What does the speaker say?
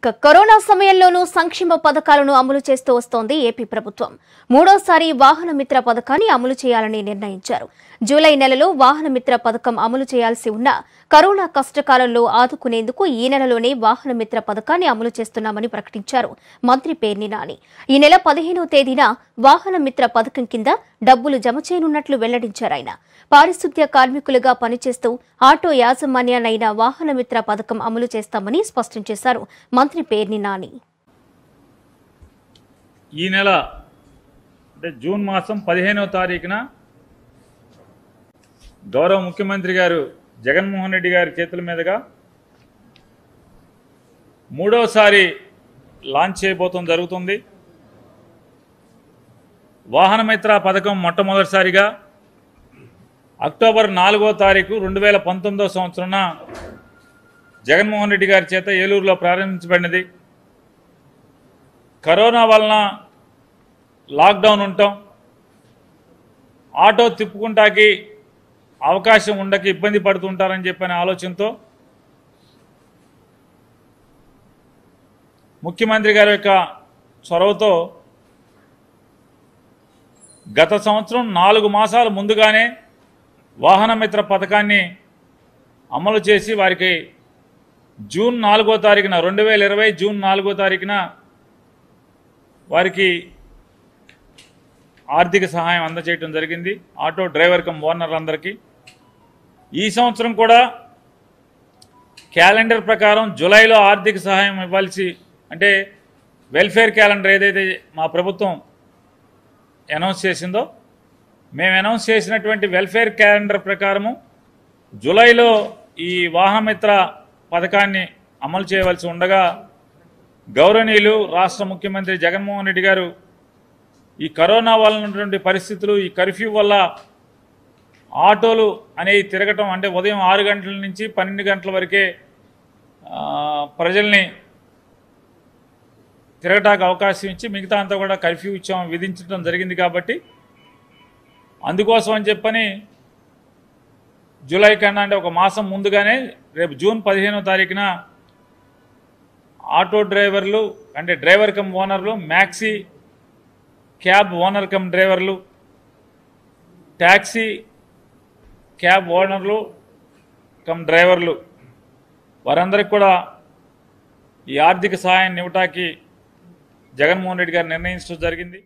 ఇంకా కరోనా సమయంలోనూ సంక్షేమ పథకాలను అమలు చేస్తూ వస్తోంది ఏపీ ప్రభుత్వం మూడోసారి వాహన మిత్ర పథకాన్ని అమలు చేయాలని నిర్ణయించారు జూలై నెలలో వాహన మిత్ర పథకం అమలు చేయాల్సి ఉన్న కరోనా కష్టకాలంలో ఆదుకునేందుకు ఈ నెలలోనే వాహనమిత్ర పథకాన్ని అమలు చేస్తున్నామని ప్రకటించారు మంత్రి పేర్ని నాని ఈ నెల పదిహేనవ తేదీన వాహనమిత్ర పథకం కింద డబ్బులు జమ చేయనున్నట్లు వెల్లడించారు ఆయన పారిశుద్ధ్య కార్మికులుగా పనిచేస్తూ ఆటో యాజమాన్యాలైన వాహనమిత్ర పథకం అమలు చేస్తామని స్పష్టం చేశారు మంత్రి పేర్ని నాని ఈ నెల అంటే జూన్ మాసం పదిహేనవ తారీఖున గౌరవ ముఖ్యమంత్రి గారు జగన్మోహన్ రెడ్డి గారి చేతుల మీదుగా మూడోసారి లాంచ్ చేయబోతం జరుగుతుంది వాహనమిత్ర పథకం మొట్టమొదటిసారిగా అక్టోబర్ నాలుగో తారీఖు రెండు వేల పంతొమ్మిదో సంవత్సరం జగన్మోహన్ రెడ్డి గారి చేత ఏలూరులో ప్రారంభించబడినది కరోనా వలన లాక్డౌన్ ఉంటాం ఆటో తిప్పుకుంటాకి అవకాశం ఉండక ఇబ్బంది పడుతుంటారని చెప్పిన ఆలోచనతో ముఖ్యమంత్రి గారి యొక్క చొరవతో గత సంవత్సరం నాలుగు మాసాల ముందుగానే వాహనమిత్ర పథకాన్ని అమలు చేసి వారికి జూన్ నాలుగో తారీఖున రెండు వేల ఇరవై జూన్ నాలుగో తారీఖున వారికి ఆర్థిక సహాయం అందచేయటం జరిగింది ఆటో డ్రైవర్ కం ఓనర్లందరికీ ఈ సంవత్సరం కూడా క్యాలెండర్ ప్రకారం జూలైలో ఆర్థిక సహాయం ఇవ్వాల్సి అంటే వెల్ఫేర్ క్యాలెండర్ ఏదైతే మా ప్రభుత్వం అనౌన్స్ చేసిందో మేము అనౌన్స్ చేసినటువంటి వెల్ఫేర్ క్యాలెండర్ ప్రకారము జూలైలో ఈ వాహనమిత్ర పథకాన్ని అమలు చేయవలసి ఉండగా గౌరవనీయులు రాష్ట్ర ముఖ్యమంత్రి జగన్మోహన్ రెడ్డి గారు ఈ కరోనా వల్ల ఉన్నటువంటి పరిస్థితులు ఈ కర్ఫ్యూ వల్ల ఆటోలు అనేవి తిరగటం అంటే ఉదయం ఆరు గంటల నుంచి పన్నెండు గంటల వరకే ప్రజల్ని తిరగటానికి అవకాశం ఇచ్చి మిగతా అంతా కూడా కర్ఫ్యూ ఇచ్చాము విధించడం జరిగింది కాబట్టి అందుకోసం అని చెప్పని జూలై కన్నా అంటే ఒక మాసం ముందుగానే రేపు జూన్ పదిహేనో తారీఖున ఆటో డ్రైవర్లు అంటే డ్రైవర్ కమ్ ఓనర్లు మ్యాక్సీ క్యాబ్ ఓనర్ కమ్ డ్రైవర్లు ట్యాక్సీ క్యాబ్ ఓనర్లు కమ్ డ్రైవర్లు వారందరికి కూడా ఈ ఆర్థిక సహాయాన్ని ఇవ్వటానికి జగన్మోహన్ రెడ్డి గారు నిర్ణయించడం జరిగింది